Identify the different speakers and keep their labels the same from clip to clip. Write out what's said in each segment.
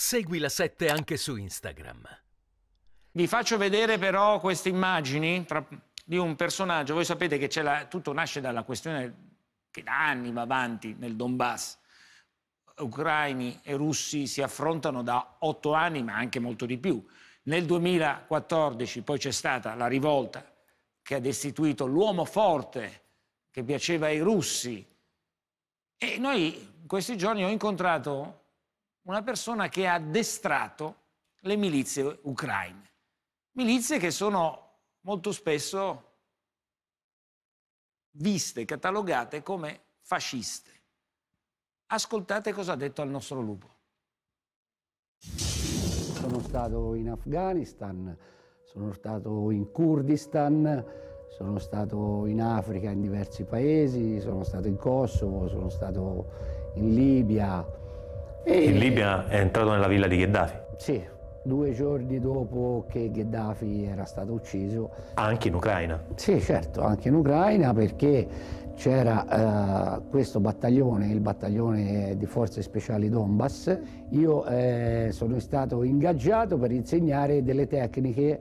Speaker 1: Segui la 7 anche su Instagram. Vi faccio vedere però queste immagini tra, di un personaggio. Voi sapete che la, tutto nasce dalla questione che da anni va avanti nel Donbass. Ucraini e russi si affrontano da otto anni, ma anche molto di più. Nel 2014 poi c'è stata la rivolta che ha destituito l'uomo forte che piaceva ai russi. E noi in questi giorni ho incontrato una persona che ha addestrato le milizie ucraine. Milizie che sono molto spesso viste, catalogate come fasciste. Ascoltate cosa ha detto al nostro lupo.
Speaker 2: Sono stato in Afghanistan, sono stato in Kurdistan, sono stato in Africa in diversi paesi, sono stato in Kosovo, sono stato in Libia, e...
Speaker 3: In Libia è entrato nella villa di Gheddafi?
Speaker 2: Sì, due giorni dopo che Gheddafi era stato ucciso.
Speaker 3: Anche in Ucraina?
Speaker 2: Sì, certo, anche in Ucraina perché c'era eh, questo battaglione, il battaglione di forze speciali Donbass. Io eh, sono stato ingaggiato per insegnare delle tecniche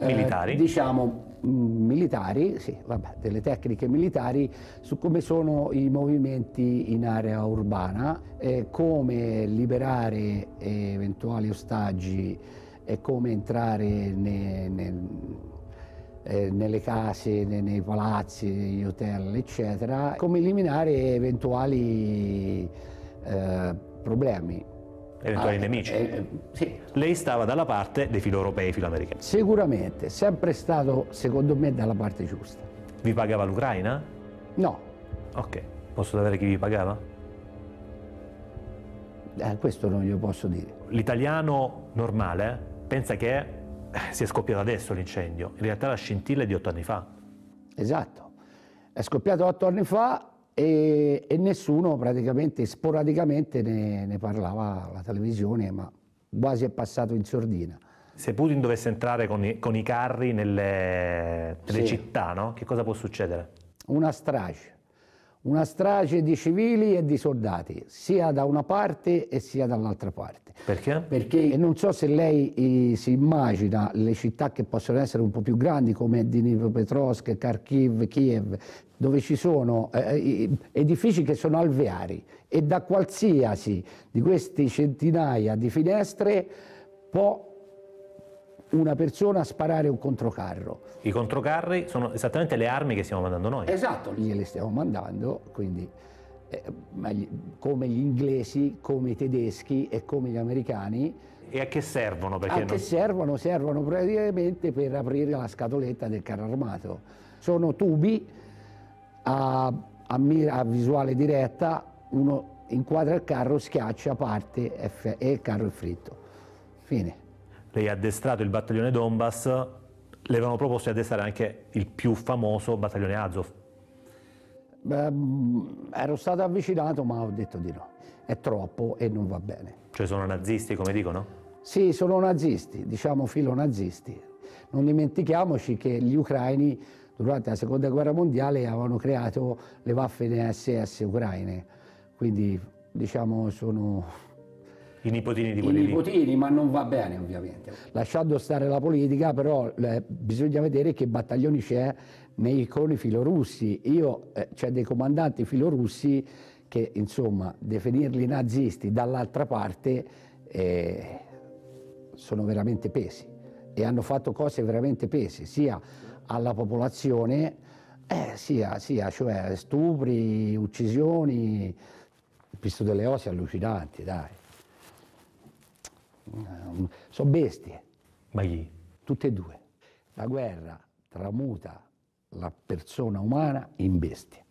Speaker 2: eh, militari. Eh, diciamo mm, militari, sì, vabbè, delle tecniche militari su come sono i movimenti in area urbana, eh, come liberare eventuali ostaggi e come entrare ne, ne, eh, nelle case, ne, nei palazzi, negli hotel, eccetera, come eliminare eventuali
Speaker 3: eh, problemi eventuali ah, nemici. Eh, eh, sì. Lei stava dalla parte dei filo-europei, filo-americani.
Speaker 2: Sicuramente, sempre stato, secondo me, dalla parte giusta.
Speaker 3: Vi pagava l'Ucraina? No. Ok, posso sapere chi vi pagava? Eh, questo non glielo posso dire. L'italiano normale eh, pensa che eh, sia scoppiato adesso l'incendio, in realtà la scintilla è di otto anni fa. Esatto,
Speaker 2: è scoppiato otto anni fa e, e nessuno praticamente, sporadicamente ne, ne parlava alla televisione, ma quasi è passato in sordina.
Speaker 3: Se Putin dovesse entrare con i, con i carri nelle, nelle sì. città, no? che cosa può succedere?
Speaker 2: Una strage, una strage di civili e di soldati, sia da una parte e sia dall'altra parte. Perché? Perché non so se lei eh, si immagina le città che possono essere un po' più grandi come Dnipropetrovsk, Kharkiv, Kiev, dove ci sono eh, eh, edifici che sono alveari e da qualsiasi di queste centinaia di finestre può una persona sparare un controcarro.
Speaker 3: I controcarri sono esattamente le armi che stiamo mandando noi. Esatto, gliele stiamo
Speaker 2: mandando,
Speaker 3: quindi eh, come gli
Speaker 2: inglesi, come i tedeschi e come gli americani.
Speaker 3: E a che servono? Perché a non... che
Speaker 2: servono? Servono praticamente per aprire la scatoletta del carro armato. Sono tubi a, a, mira, a visuale diretta, uno inquadra il carro, schiaccia, parte e il carro è fritto. Fine.
Speaker 3: Lei ha addestrato il battaglione Donbass, le avevano proposto di addestrare anche il più famoso battaglione Azov,
Speaker 2: Beh, ero stato avvicinato ma ho detto di no, è troppo e non va bene.
Speaker 3: Cioè sono nazisti come dicono?
Speaker 2: Sì, sono nazisti, diciamo filo nazisti. Non dimentichiamoci che gli ucraini durante la seconda guerra mondiale avevano creato le waffe SS ucraine, quindi diciamo sono i nipotini di quelli I nipotini, lì. ma non va bene ovviamente. Lasciando stare la politica, però eh, bisogna vedere che battaglioni c'è nei coni filorussi. Io, eh, c'è dei comandanti filorussi che, insomma, definirli nazisti dall'altra parte eh, sono veramente pesi e hanno fatto cose veramente pesi, sia alla popolazione, eh, sia, sia, cioè stupri, uccisioni, visto delle osi allucinanti, dai. Ehm, sono bestie. Ma chi? Tutte e due. La guerra tramuta la persona umana in bestie.